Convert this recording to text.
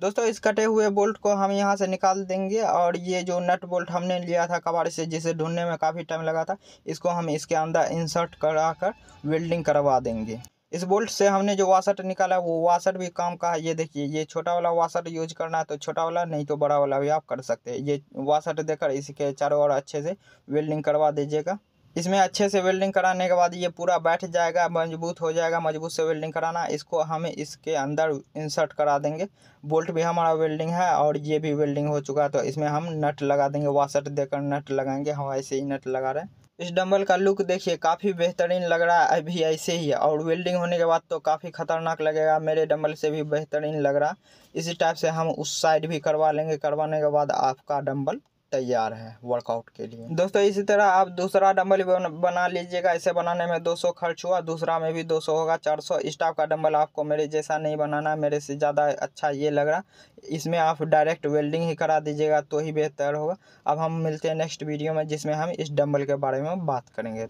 दोस्तों इस कटे हुए बोल्ट को हम यहाँ से निकाल देंगे और ये जो नट बोल्ट हमने लिया था कबाड़ से जिसे ढूंढने में काफ़ी टाइम लगा था इसको हम इसके अंदर इंसर्ट करा कर वेल्डिंग करवा देंगे इस बोल्ट से हमने जो वासर निकाला वो वासर भी काम का है ये देखिए ये छोटा वाला वासर यूज करना है तो छोटा वाला नहीं तो बड़ा वाला भी आप कर सकते हैं ये वासर देकर इसके चारों ओर अच्छे से वेल्डिंग करवा दीजिएगा इसमें अच्छे से वेल्डिंग कराने के बाद ये पूरा बैठ जाएगा मजबूत हो जाएगा मजबूत से वेल्डिंग कराना इसको हम इसके अंदर इंसर्ट करा देंगे बोल्ट भी हमारा वेल्डिंग है और ये भी वेल्डिंग हो चुका है तो इसमें हम नट लगा देंगे वासट देकर नट लगाएंगे हम ऐसे ही नट लगा रहे हैं इस डंबल का लुक देखिए काफ़ी बेहतरीन लग रहा है अभी ऐसे ही है और वेल्डिंग होने के बाद तो काफ़ी खतरनाक लगेगा मेरे डंबल से भी बेहतरीन लग रहा इसी टाइप से हम उस साइड भी करवा लेंगे करवाने के बाद आपका डंबल तैयार है वर्कआउट के लिए दोस्तों इसी तरह आप दूसरा डंबल बना लीजिएगा इसे बनाने में 200 खर्च हुआ दूसरा में भी 200 होगा 400 स्टाफ का डंबल आपको मेरे जैसा नहीं बनाना मेरे से ज़्यादा अच्छा ये लग रहा इसमें आप डायरेक्ट वेल्डिंग ही करा दीजिएगा तो ही बेहतर होगा अब हम मिलते हैं नेक्स्ट वीडियो में जिसमें हम इस डम्बल के बारे में बात करेंगे